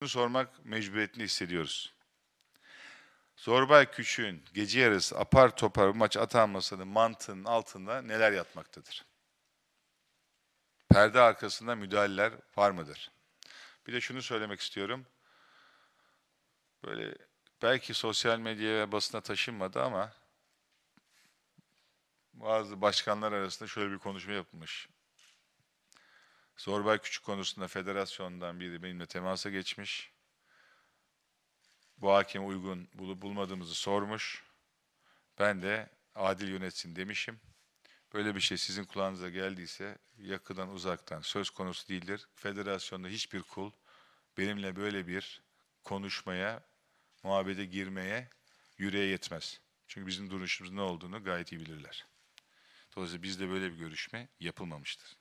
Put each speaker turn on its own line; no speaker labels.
Bunu sormak mecburiyetini hissediyoruz. Zorbay Küçük'ün gece yarısı apar topar maç atanmasının mantığının altında neler yatmaktadır? Perde arkasında müdahaleler var mıdır? Bir de şunu söylemek istiyorum. Böyle belki sosyal medyaya ve basına taşınmadı ama bazı başkanlar arasında şöyle bir konuşma yapılmış. Zorbay Küçük konusunda federasyondan biri benimle temasa geçmiş. Bu hakeme uygun bulup bulmadığımızı sormuş. Ben de adil yönetsin demişim. Böyle bir şey sizin kulağınıza geldiyse yakından uzaktan söz konusu değildir. Federasyonda hiçbir kul benimle böyle bir konuşmaya, muhabbete girmeye yüreğe yetmez. Çünkü bizim duruşumuz ne olduğunu gayet iyi bilirler. Dolayısıyla bizde böyle bir görüşme yapılmamıştır.